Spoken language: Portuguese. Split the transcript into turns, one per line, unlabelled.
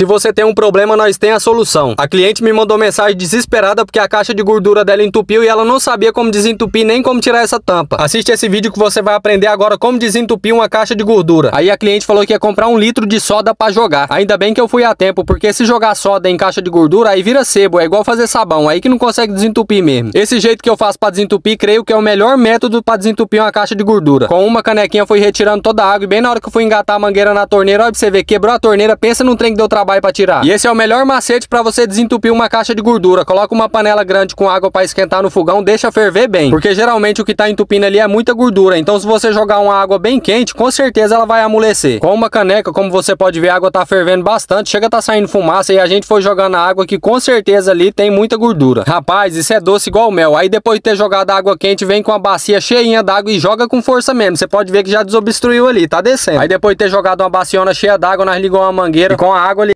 Se você tem um problema, nós tem a solução. A cliente me mandou mensagem desesperada porque a caixa de gordura dela entupiu e ela não sabia como desentupir nem como tirar essa tampa. Assiste esse vídeo que você vai aprender agora como desentupir uma caixa de gordura. Aí a cliente falou que ia comprar um litro de soda para jogar. Ainda bem que eu fui a tempo, porque se jogar soda em caixa de gordura, aí vira sebo, é igual fazer sabão, aí que não consegue desentupir mesmo. Esse jeito que eu faço para desentupir, creio que é o melhor método para desentupir uma caixa de gordura. Com uma canequinha fui retirando toda a água e bem na hora que eu fui engatar a mangueira na torneira, olha pra você ver, quebrou a torneira, pensa num trem que deu trabalho trabalho para tirar. E esse é o melhor macete para você desentupir uma caixa de gordura. Coloca uma panela grande com água para esquentar no fogão, deixa ferver bem. Porque geralmente o que tá entupindo ali é muita gordura. Então se você jogar uma água bem quente, com certeza ela vai amolecer. Com uma caneca, como você pode ver, a água tá fervendo bastante. Chega tá saindo fumaça e a gente foi jogando a água que com certeza ali tem muita gordura. Rapaz, isso é doce igual mel. Aí depois de ter jogado a água quente, vem com a bacia cheinha d'água e joga com força mesmo. Você pode ver que já desobstruiu ali, tá descendo. Aí depois de ter jogado uma baciona cheia d'água, nós ligamos uma mangueira e com a água ali